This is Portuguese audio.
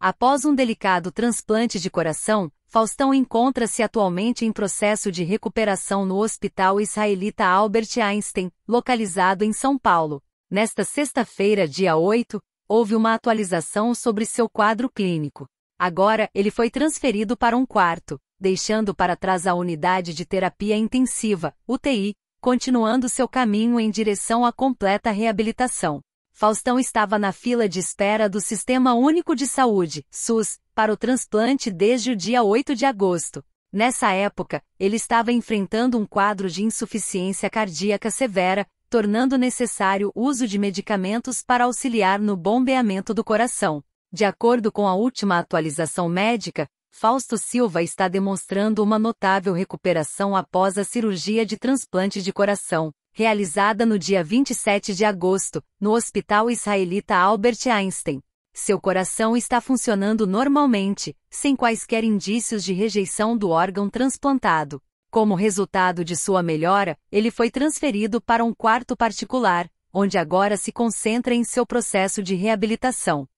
Após um delicado transplante de coração, Faustão encontra-se atualmente em processo de recuperação no Hospital Israelita Albert Einstein, localizado em São Paulo. Nesta sexta-feira, dia 8, houve uma atualização sobre seu quadro clínico. Agora, ele foi transferido para um quarto, deixando para trás a unidade de terapia intensiva, UTI, continuando seu caminho em direção à completa reabilitação. Faustão estava na fila de espera do Sistema Único de Saúde, SUS, para o transplante desde o dia 8 de agosto. Nessa época, ele estava enfrentando um quadro de insuficiência cardíaca severa, tornando necessário o uso de medicamentos para auxiliar no bombeamento do coração. De acordo com a última atualização médica, Fausto Silva está demonstrando uma notável recuperação após a cirurgia de transplante de coração realizada no dia 27 de agosto, no Hospital Israelita Albert Einstein. Seu coração está funcionando normalmente, sem quaisquer indícios de rejeição do órgão transplantado. Como resultado de sua melhora, ele foi transferido para um quarto particular, onde agora se concentra em seu processo de reabilitação.